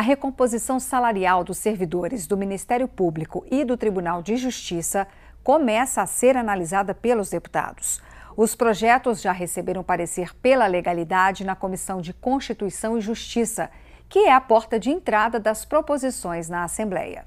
A recomposição salarial dos servidores do Ministério Público e do Tribunal de Justiça começa a ser analisada pelos deputados. Os projetos já receberam parecer pela legalidade na Comissão de Constituição e Justiça, que é a porta de entrada das proposições na Assembleia.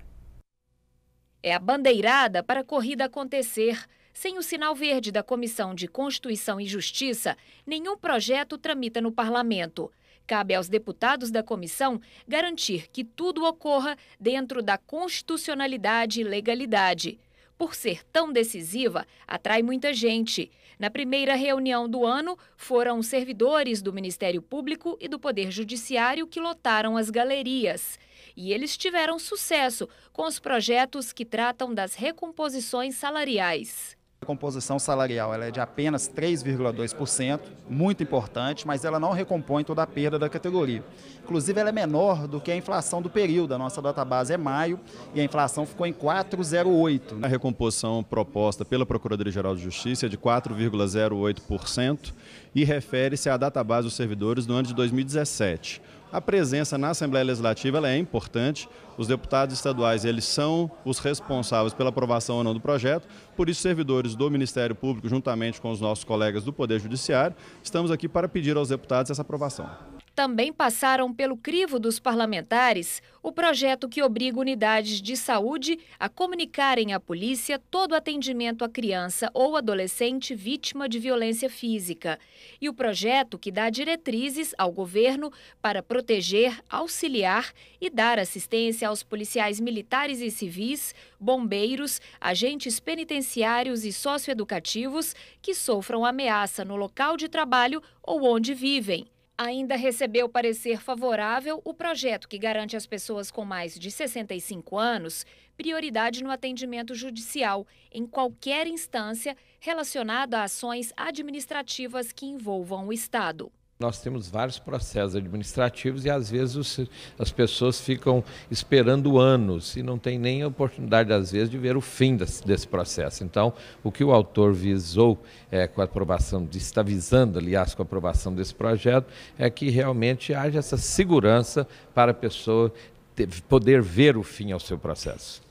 É a bandeirada para a corrida acontecer. Sem o sinal verde da Comissão de Constituição e Justiça, nenhum projeto tramita no parlamento. Cabe aos deputados da comissão garantir que tudo ocorra dentro da constitucionalidade e legalidade. Por ser tão decisiva, atrai muita gente. Na primeira reunião do ano, foram servidores do Ministério Público e do Poder Judiciário que lotaram as galerias. E eles tiveram sucesso com os projetos que tratam das recomposições salariais. A composição salarial ela é de apenas 3,2%, muito importante, mas ela não recompõe toda a perda da categoria. Inclusive, ela é menor do que a inflação do período. A nossa database é maio e a inflação ficou em 4,08%. A recomposição proposta pela Procuradoria-Geral de Justiça é de 4,08% e refere-se à database dos servidores do ano de 2017. A presença na Assembleia Legislativa é importante. Os deputados estaduais eles são os responsáveis pela aprovação ou não do projeto. Por isso, servidores do Ministério Público, juntamente com os nossos colegas do Poder Judiciário, estamos aqui para pedir aos deputados essa aprovação também passaram pelo crivo dos parlamentares o projeto que obriga unidades de saúde a comunicarem à polícia todo atendimento a criança ou adolescente vítima de violência física e o projeto que dá diretrizes ao governo para proteger, auxiliar e dar assistência aos policiais militares e civis, bombeiros, agentes penitenciários e socioeducativos que sofram ameaça no local de trabalho ou onde vivem ainda recebeu parecer favorável o projeto que garante às pessoas com mais de 65 anos prioridade no atendimento judicial em qualquer instância relacionada a ações administrativas que envolvam o Estado nós temos vários processos administrativos e às vezes os, as pessoas ficam esperando anos e não tem nem a oportunidade, às vezes, de ver o fim desse, desse processo. Então, o que o autor visou é, com a aprovação, está visando, aliás, com a aprovação desse projeto, é que realmente haja essa segurança para a pessoa ter, poder ver o fim ao seu processo.